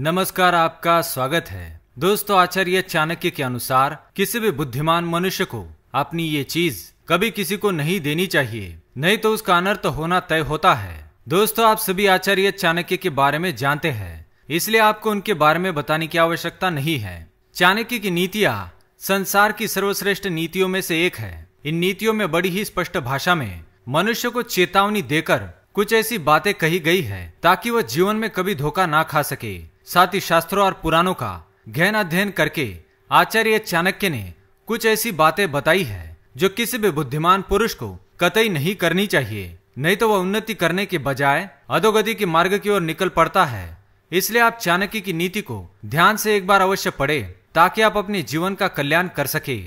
नमस्कार आपका स्वागत है दोस्तों आचार्य चाणक्य के अनुसार किसी भी बुद्धिमान मनुष्य को अपनी ये चीज कभी किसी को नहीं देनी चाहिए नहीं तो उसका अनर्थ होना तय होता है दोस्तों आप सभी आचार्य चाणक्य के बारे में जानते हैं इसलिए आपको उनके बारे में बताने की आवश्यकता नहीं है चाणक्य की नीतियाँ संसार की सर्वश्रेष्ठ नीतियों में से एक है इन नीतियों में बड़ी ही स्पष्ट भाषा में मनुष्य को चेतावनी देकर कुछ ऐसी बातें कही गई है ताकि वह जीवन में कभी धोखा ना खा सके साथ ही शास्त्रों और पुराणों का गहन अध्ययन करके आचार्य चाणक्य ने कुछ ऐसी बातें बताई है जो किसी भी बुद्धिमान पुरुष को कतई नहीं करनी चाहिए नहीं तो वह उन्नति करने के बजाय अधोगति के मार्ग की ओर निकल पड़ता है इसलिए आप चाणक्य की नीति को ध्यान से एक बार अवश्य पढ़े ताकि आप अपने जीवन का कल्याण कर सके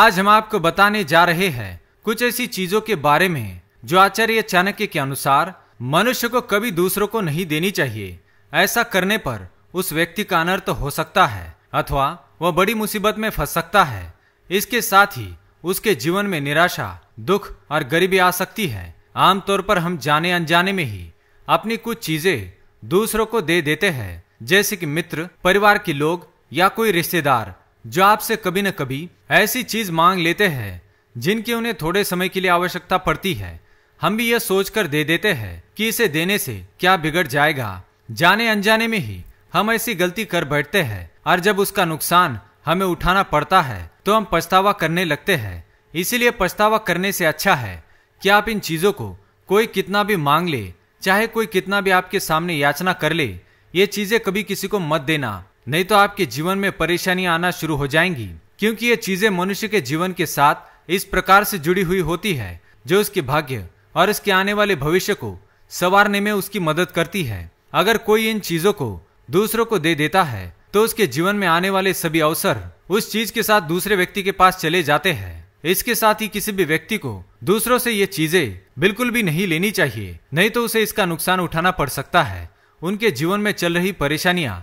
आज हम आपको बताने जा रहे हैं कुछ ऐसी चीजों के बारे में जो आचार्य चाणक्य के अनुसार मनुष्य को कभी दूसरों को नहीं देनी चाहिए ऐसा करने पर उस व्यक्ति का अनर्थ हो सकता है अथवा वह बड़ी मुसीबत में फंस सकता है इसके साथ ही उसके जीवन में निराशा दुख और गरीबी आ सकती है आमतौर पर हम जाने अनजाने में ही अपनी कुछ चीजें दूसरों को दे देते हैं जैसे कि मित्र परिवार के लोग या कोई रिश्तेदार जो आपसे कभी न कभी ऐसी चीज मांग लेते हैं जिनकी उन्हें थोड़े समय के लिए आवश्यकता पड़ती है हम भी यह सोचकर दे देते हैं कि इसे देने से क्या बिगड़ जाएगा जाने अनजाने में ही हम ऐसी गलती कर बैठते हैं और जब उसका नुकसान हमें उठाना पड़ता है तो हम पछतावा करने लगते हैं इसीलिए पछतावा करने से अच्छा है कि आप इन चीज़ों को कोई कितना भी मांग ले चाहे कोई कितना भी आपके सामने याचना कर ले ये चीज़ें कभी किसी को मत देना नहीं तो आपके जीवन में परेशानियां आना शुरू हो जाएंगी क्योंकि ये चीज़ें मनुष्य के जीवन के साथ इस प्रकार से जुड़ी हुई होती है जो उसके भाग्य और उसके आने वाले भविष्य को संवारने में उसकी मदद करती है अगर कोई इन चीज़ों को दूसरों को दे देता है तो उसके जीवन में आने वाले सभी अवसर उस चीज के साथ दूसरे व्यक्ति के पास चले जाते हैं इसके साथ ही किसी भी व्यक्ति को दूसरों से ये चीजें बिल्कुल भी नहीं लेनी चाहिए नहीं तो उसे इसका नुकसान उठाना पड़ सकता है उनके जीवन में चल रही परेशानियां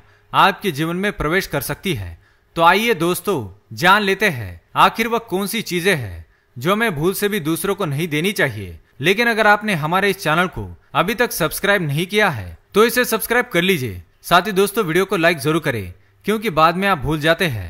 आपके जीवन में प्रवेश कर सकती है तो आइए दोस्तों जान लेते हैं आखिर वह कौन सी चीजें हैं जो हमें भूल से भी दूसरों को नहीं देनी चाहिए लेकिन अगर आपने हमारे इस चैनल को अभी तक सब्सक्राइब नहीं किया है तो इसे सब्सक्राइब कर लीजिए साथ ही दोस्तों वीडियो को लाइक जरूर करें क्योंकि बाद में आप भूल जाते हैं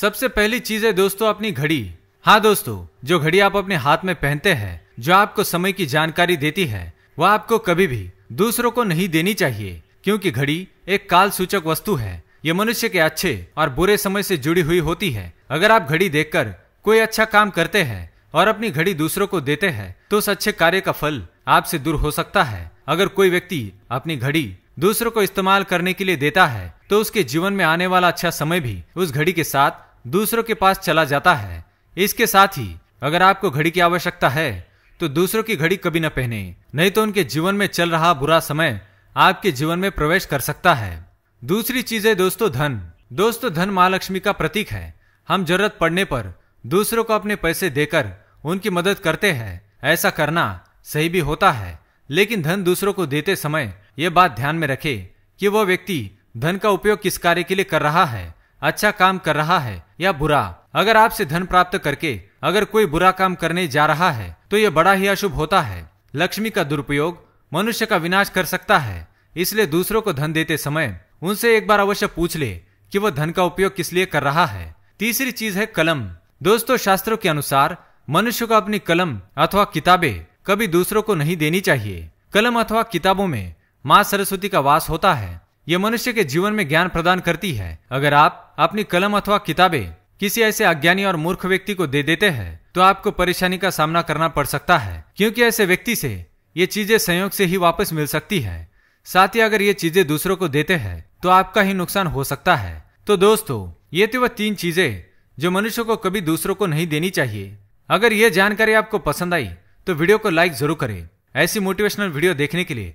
सबसे पहली चीज है दोस्तों अपनी घड़ी हाँ दोस्तों जो घड़ी आप अपने हाथ में पहनते हैं जो आपको समय की जानकारी देती है वह आपको कभी भी दूसरों को नहीं देनी चाहिए क्योंकि घड़ी एक काल सूचक वस्तु है ये मनुष्य के अच्छे और बुरे समय से जुड़ी हुई होती है अगर आप घड़ी देखकर कोई अच्छा काम करते हैं और अपनी घड़ी दूसरों को देते हैं तो उस अच्छे कार्य का फल आपसे दूर हो सकता है अगर कोई व्यक्ति अपनी घड़ी दूसरों को इस्तेमाल करने के लिए देता है तो उसके जीवन में आने वाला अच्छा समय भी उस घड़ी के साथ दूसरों के पास चला जाता है इसके साथ ही अगर आपको घड़ी की आवश्यकता है तो दूसरों की घड़ी कभी न पहने नहीं तो उनके जीवन में चल रहा बुरा समय आपके जीवन में प्रवेश कर सकता है दूसरी चीज है दोस्तों धन दोस्तों धन महालक्ष्मी का प्रतीक है हम जरूरत पड़ने पर दूसरों को अपने पैसे देकर उनकी मदद करते हैं ऐसा करना सही भी होता है लेकिन धन दूसरों को देते समय ये बात ध्यान में रखे कि वह व्यक्ति धन का उपयोग किस कार्य के लिए कर रहा है अच्छा काम कर रहा है या बुरा अगर आपसे धन प्राप्त करके अगर कोई बुरा काम करने जा रहा है तो यह बड़ा ही अशुभ होता है लक्ष्मी का दुरुपयोग मनुष्य का विनाश कर सकता है इसलिए दूसरों को धन देते समय उनसे एक बार अवश्य पूछ ले कि वह धन का उपयोग किस लिए कर रहा है तीसरी चीज है कलम दोस्तों शास्त्रों के अनुसार मनुष्य को अपनी कलम अथवा किताबें कभी दूसरों को नहीं देनी चाहिए कलम अथवा किताबों में माँ सरस्वती का वास होता है ये मनुष्य के जीवन में ज्ञान प्रदान करती है अगर आप अपनी कलम अथवा किताबें किसी ऐसे अज्ञानी और मूर्ख व्यक्ति को दे देते हैं तो आपको परेशानी का सामना करना पड़ सकता है क्योंकि ऐसे व्यक्ति से ये चीजें संयोग से ही वापस मिल सकती है साथ ही अगर ये चीजें दूसरों को देते हैं तो आपका ही नुकसान हो सकता है तो दोस्तों ये तो वह तीन चीजें जो मनुष्य को कभी दूसरों को नहीं देनी चाहिए अगर ये जानकारी आपको पसंद आई तो वीडियो को लाइक जरूर करें ऐसी मोटिवेशनल वीडियो देखने के लिए